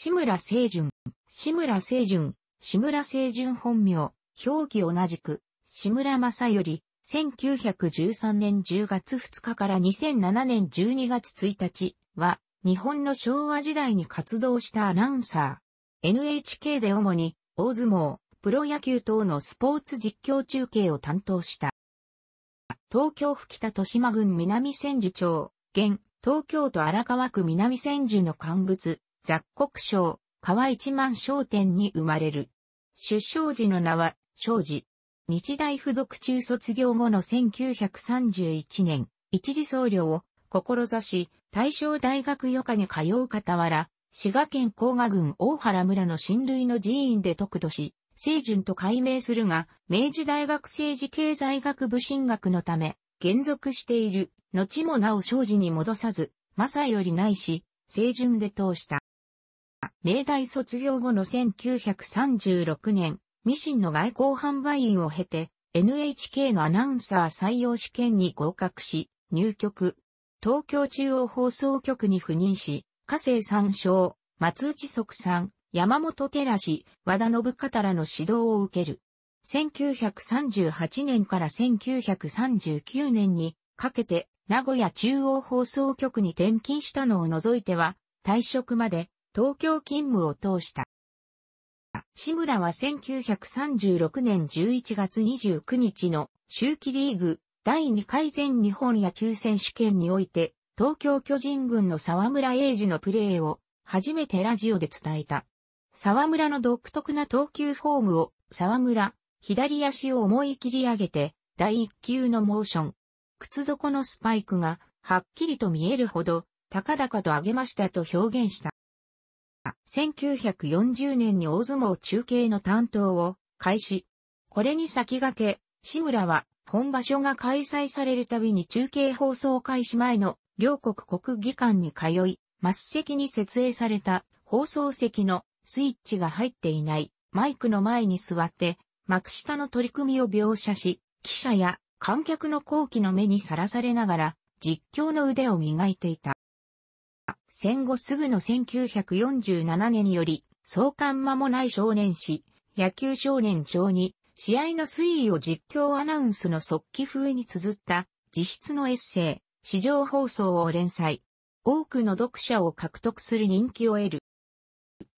志村清純、志村清純、志村清純本名、表記同じく、志村正頼、1913年10月2日から2007年12月1日は、日本の昭和時代に活動したアナウンサー。NHK で主に、大相撲、プロ野球等のスポーツ実況中継を担当した。東京府北豊島郡南千住町、現、東京都荒川区南千住の乾物、雑国省、川一万商店に生まれる。出生時の名は、庄司。日大附属中卒業後の1931年、一時僧侶を、志し、大正大学余科に通う傍ら、滋賀県甲賀郡大原村の親類の寺院で得度し、清順と改名するが、明治大学政治経済学部進学のため、減属している、後もなお生事に戻さず、正よりないし、清順で通した。明大卒業後の1936年、ミシンの外交販売員を経て、NHK のアナウンサー採用試験に合格し、入局。東京中央放送局に赴任し、加勢三照、松内即さん、山本寺氏、和田信方らの指導を受ける。1938年から1939年にかけて名古屋中央放送局に転勤したのを除いては退職まで東京勤務を通した。志村は1936年11月29日の秋季リーグ第2回全日本野球選手権において東京巨人軍の沢村英二のプレーを初めてラジオで伝えた。沢村の独特な投球フォームを沢村、左足を思い切り上げて第1球のモーション。靴底のスパイクがはっきりと見えるほど高々と上げましたと表現した。1940年に大相撲中継の担当を開始。これに先駆け、志村は本場所が開催されるたびに中継放送開始前の両国国技館に通い、末席に設営された放送席のスイッチが入っていないマイクの前に座って幕下の取り組みを描写し、記者や観客の後期の目にさらされながら実況の腕を磨いていた。戦後すぐの1947年により、創刊間もない少年誌、野球少年帳に、試合の推移を実況アナウンスの速記風に綴った、自筆のエッセイ、史上放送を連載。多くの読者を獲得する人気を得る。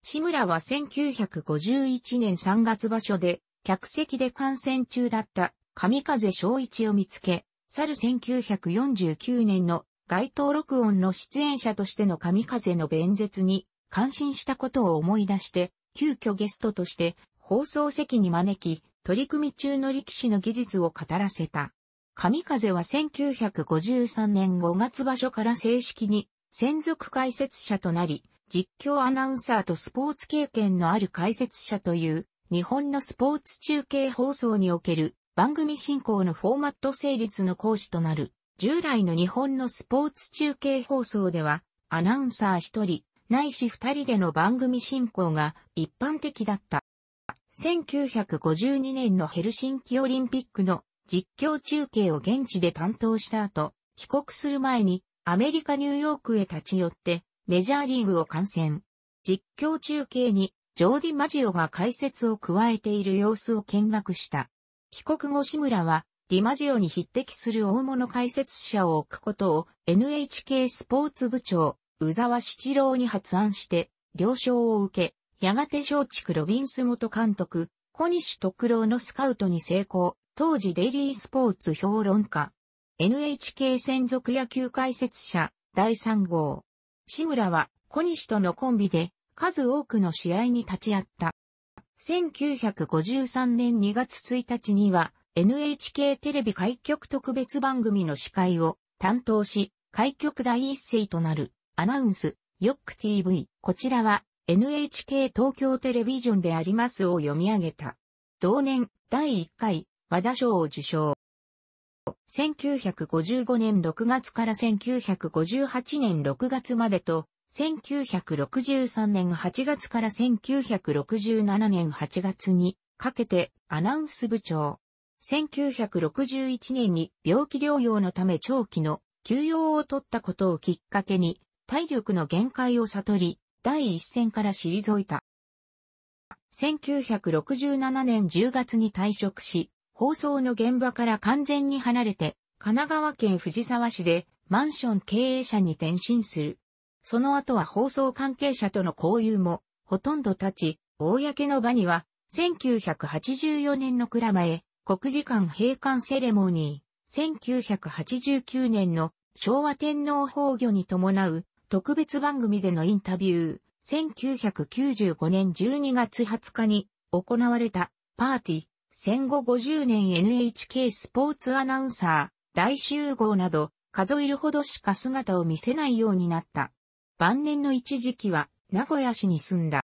志村は1951年3月場所で、客席で観戦中だった、神風正一を見つけ、去る1949年の街頭録音の出演者としての神風の弁舌に感心したことを思い出して、急遽ゲストとして放送席に招き、取り組み中の力士の技術を語らせた。神風は1953年5月場所から正式に専属解説者となり、実況アナウンサーとスポーツ経験のある解説者という、日本のスポーツ中継放送における番組進行のフォーマット成立の講師となる。従来の日本のスポーツ中継放送では、アナウンサー一人、ないし二人での番組進行が一般的だった。1952年のヘルシンキオリンピックの実況中継を現地で担当した後、帰国する前にアメリカニューヨークへ立ち寄ってメジャーリーグを観戦。実況中継にジョーディ・マジオが解説を加えている様子を見学した。帰国後志村はディマジオに匹敵する大物解説者を置くことを NHK スポーツ部長、宇沢七郎に発案して、了承を受け、やがて松竹ロビンス元監督、小西徳郎のスカウトに成功、当時デイリースポーツ評論家。NHK 専属野球解説者、第3号。志村は小西とのコンビで、数多くの試合に立ち会った。1953年2月1日には、NHK テレビ開局特別番組の司会を担当し、開局第一声となるアナウンス、ヨック TV。こちらは NHK 東京テレビジョンでありますを読み上げた。同年第1回和田賞を受賞。1955年6月から1958年6月までと、1963年8月から1967年8月にかけてアナウンス部長、1961年に病気療養のため長期の休養を取ったことをきっかけに、体力の限界を悟り、第一線から退いた。1967年10月に退職し、放送の現場から完全に離れて、神奈川県藤沢市でマンション経営者に転身する。その後は放送関係者との交友もほとんど立ち、公の場には1984年の蔵前、国技館閉館セレモニー、1989年の昭和天皇崩御に伴う特別番組でのインタビュー、1995年12月20日に行われたパーティー、戦後50年 NHK スポーツアナウンサー、大集合など数えるほどしか姿を見せないようになった。晩年の一時期は名古屋市に住んだ。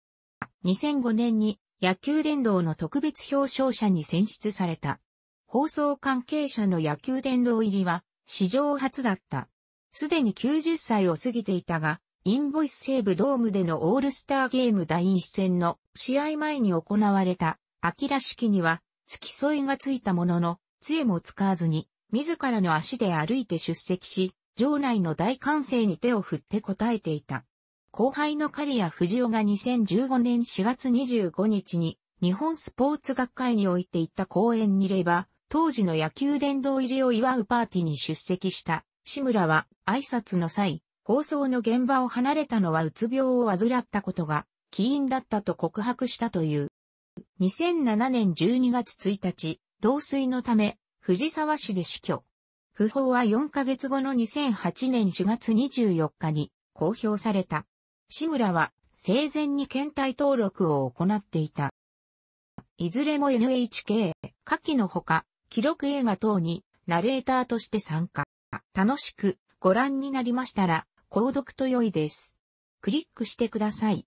2005年に野球殿堂の特別表彰者に選出された。放送関係者の野球殿堂入りは史上初だった。すでに90歳を過ぎていたが、インボイス西部ドームでのオールスターゲーム第一戦の試合前に行われた秋らしきには付き添いがついたものの、杖も使わずに自らの足で歩いて出席し、場内の大歓声に手を振って応えていた。後輩の刈谷藤尾が2015年4月25日に日本スポーツ学会において行った講演にれば、当時の野球殿堂入りを祝うパーティーに出席した志村は挨拶の際、放送の現場を離れたのはうつ病を患ったことが起因だったと告白したという。2007年12月1日、老衰のため、藤沢市で死去。訃報は4ヶ月後の2008年4月24日に公表された。志村は生前に検体登録を行っていた。いずれも NHK、下記のほか、記録映画等にナレーターとして参加。楽しくご覧になりましたら、購読と良いです。クリックしてください。